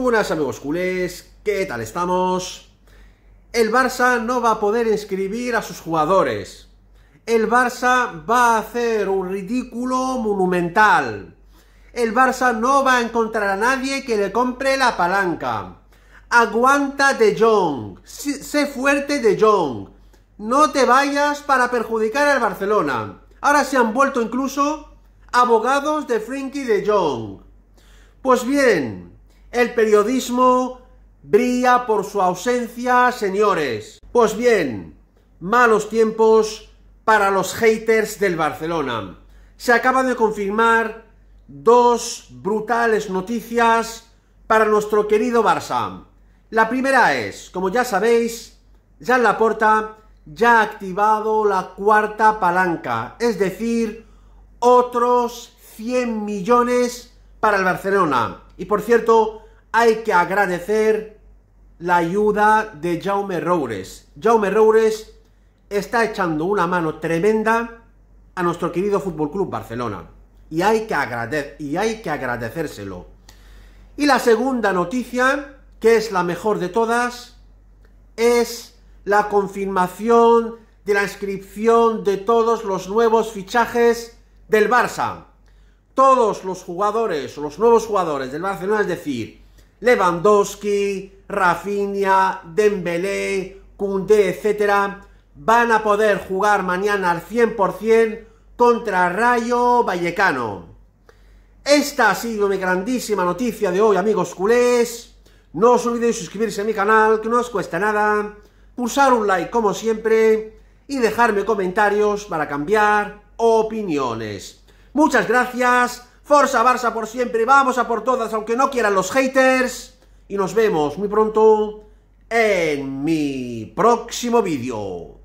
buenas amigos culés, ¿qué tal estamos? El Barça no va a poder inscribir a sus jugadores. El Barça va a hacer un ridículo monumental. El Barça no va a encontrar a nadie que le compre la palanca. Aguanta de Jong, sé fuerte de Jong. No te vayas para perjudicar al Barcelona. Ahora se han vuelto incluso abogados de Frinky de Jong. Pues bien, el periodismo brilla por su ausencia, señores. Pues bien, malos tiempos para los haters del Barcelona. Se acaban de confirmar dos brutales noticias para nuestro querido Barça. La primera es, como ya sabéis, la Laporta ya ha activado la cuarta palanca, es decir, otros 100 millones para el Barcelona. Y por cierto, hay que agradecer la ayuda de Jaume Roures. Jaume Roures está echando una mano tremenda a nuestro querido Fútbol Club Barcelona. Y hay, que y hay que agradecérselo. Y la segunda noticia, que es la mejor de todas, es la confirmación de la inscripción de todos los nuevos fichajes del Barça todos los jugadores o los nuevos jugadores del Barcelona, es decir, Lewandowski, Rafinha, Dembélé, Koundé, etcétera, van a poder jugar mañana al 100% contra Rayo Vallecano. Esta ha sido mi grandísima noticia de hoy, amigos culés. No os olvidéis suscribirse a mi canal, que no os cuesta nada, pulsar un like como siempre y dejarme comentarios para cambiar opiniones. Muchas gracias. Forza Barça por siempre. Vamos a por todas, aunque no quieran los haters. Y nos vemos muy pronto en mi próximo vídeo.